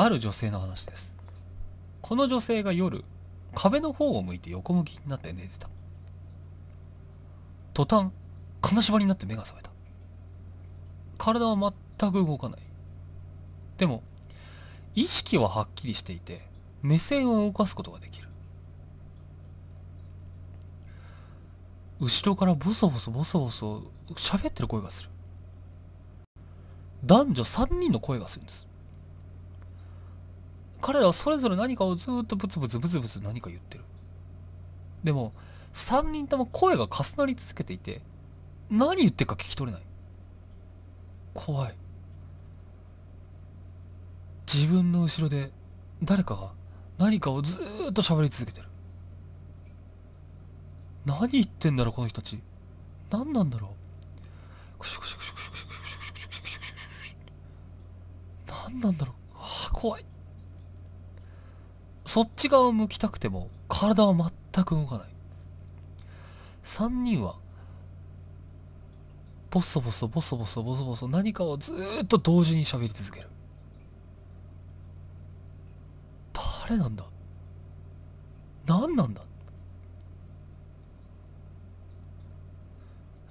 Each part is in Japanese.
ある女性の話ですこの女性が夜壁の方を向いて横向きになって寝てた途端金縛りになって目が覚めた体は全く動かないでも意識ははっきりしていて目線を動かすことができる後ろからボソボソボソボソ喋ってる声がする男女3人の声がするんです彼らはそれぞれ何かをずっとブツブツブツブツ何か言ってる。でも、3人とも声が重なり続けていて、何言ってるか聞き取れない。怖い。自分の後ろで誰かが何かをずっと喋り続けてる。何言ってんだろう、この人たち。何なんだろう。何なんだろう。ああ、怖い。そっち側を向きたくても体は全く動かない3人はボソボソボソボソボソボソ何かをずっと同時に喋り続ける誰なんだ何なんだ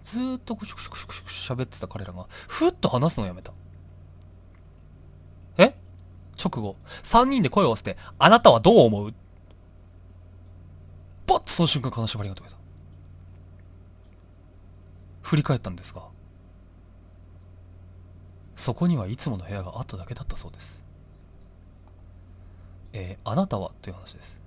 ずっとクシュクシュクシュクシュ喋ってた彼らがふっと話すのをやめた直後、3人で声を合わせて、あなたはどう思うバッとその瞬間金縛りが解けた。振り返ったんですが、そこにはいつもの部屋があっただけだったそうです。えー、あなたはという話です。